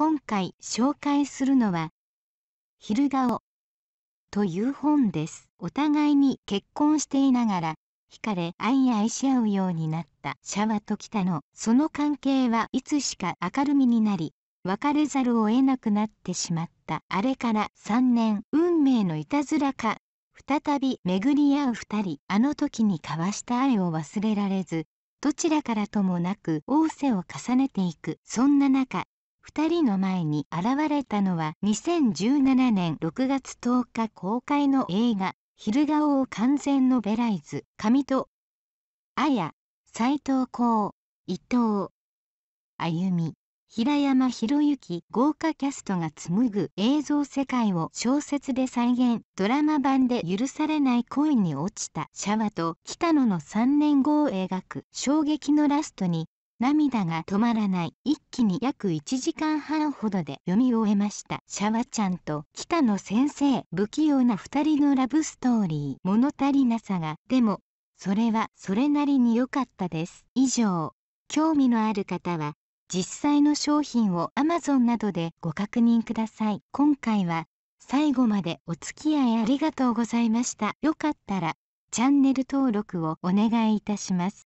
今回紹介するのは「昼顔」という本です。お互いに結婚していながら惹かれ愛愛し合うようになったシャワと北のその関係はいつしか明るみになり別れざるを得なくなってしまったあれから3年運命のいたずらか再び巡り合う2人あの時に交わした愛を忘れられずどちらからともなく仰せを重ねていくそんな中二人の前に現れたのは2017年6月10日公開の映画「昼顔を完全のベライズ」上戸綾斎藤浩伊藤歩み平山博之豪華キャストが紡ぐ映像世界を小説で再現ドラマ版で許されない恋に落ちたシャワと北野の3年後を描く衝撃のラストに涙が止まらない。一気に約1時間半ほどで読み終えました。シャワちゃんと北野先生。不器用な2人のラブストーリー。物足りなさが。でも、それはそれなりに良かったです。以上、興味のある方は、実際の商品を Amazon などでご確認ください。今回は、最後までお付き合いありがとうございました。よかったら、チャンネル登録をお願いいたします。